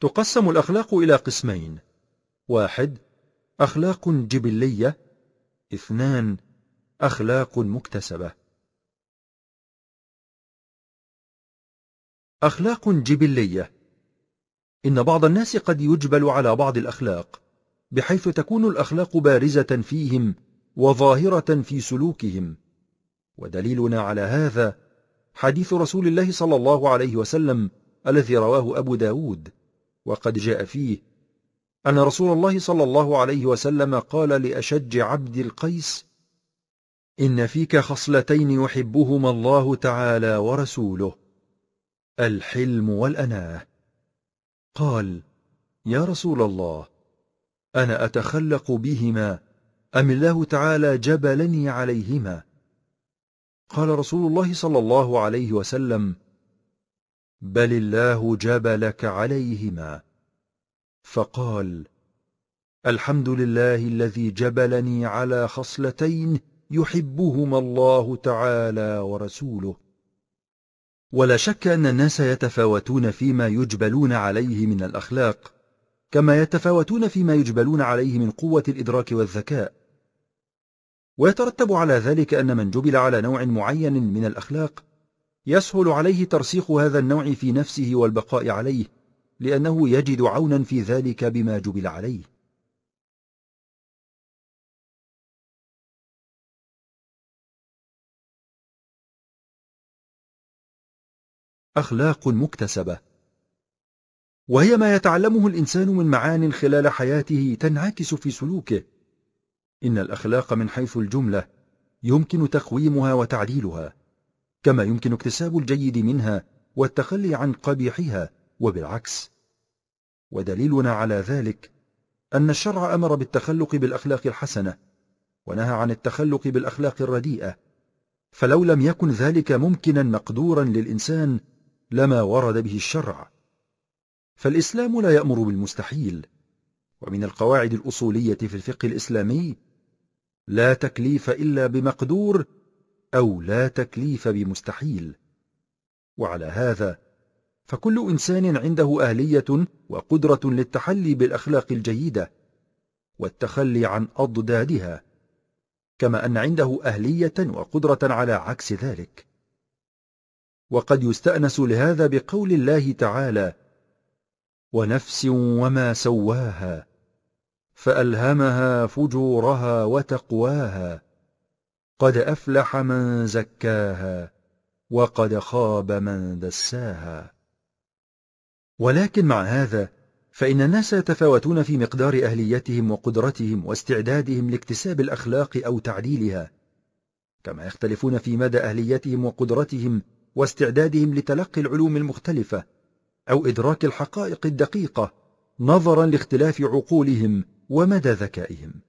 تقسم الأخلاق إلى قسمين واحد أخلاق جبلية اثنان أخلاق مكتسبة أخلاق جبلية إن بعض الناس قد يجبل على بعض الأخلاق بحيث تكون الأخلاق بارزة فيهم وظاهرة في سلوكهم ودليلنا على هذا حديث رسول الله صلى الله عليه وسلم الذي رواه أبو داود وقد جاء فيه أن رسول الله صلى الله عليه وسلم قال لأشج عبد القيس إن فيك خصلتين يحبهما الله تعالى ورسوله الحلم والأناه قال يا رسول الله أنا أتخلق بهما أم الله تعالى جبلني عليهما قال رسول الله صلى الله عليه وسلم بل الله جبلك عليهما فقال الحمد لله الذي جبلني على خصلتين يحبهما الله تعالى ورسوله ولا شك ان الناس يتفاوتون فيما يجبلون عليه من الاخلاق كما يتفاوتون فيما يجبلون عليه من قوه الادراك والذكاء ويترتب على ذلك ان من جبل على نوع معين من الاخلاق يسهل عليه ترسيخ هذا النوع في نفسه والبقاء عليه لأنه يجد عونا في ذلك بما جبل عليه أخلاق مكتسبة وهي ما يتعلمه الإنسان من معان خلال حياته تنعكس في سلوكه إن الأخلاق من حيث الجملة يمكن تقويمها وتعديلها كما يمكن اكتساب الجيد منها والتخلي عن قبيحها وبالعكس ودليلنا على ذلك أن الشرع أمر بالتخلق بالأخلاق الحسنة ونهى عن التخلق بالأخلاق الرديئة فلو لم يكن ذلك ممكنا مقدورا للإنسان لما ورد به الشرع فالإسلام لا يأمر بالمستحيل ومن القواعد الأصولية في الفقه الإسلامي لا تكليف إلا بمقدور أو لا تكليف بمستحيل وعلى هذا فكل إنسان عنده آلية وقدرة للتحلي بالأخلاق الجيدة والتخلي عن أضدادها كما أن عنده أهلية وقدرة على عكس ذلك وقد يستأنس لهذا بقول الله تعالى ونفس وما سواها فألهمها فجورها وتقواها قد أفلح من زكاها وقد خاب من دساها ولكن مع هذا فإن الناس يتفاوتون في مقدار أهليتهم وقدرتهم واستعدادهم لاكتساب الأخلاق أو تعديلها كما يختلفون في مدى أهليتهم وقدرتهم واستعدادهم لتلقي العلوم المختلفة أو إدراك الحقائق الدقيقة نظرا لاختلاف عقولهم ومدى ذكائهم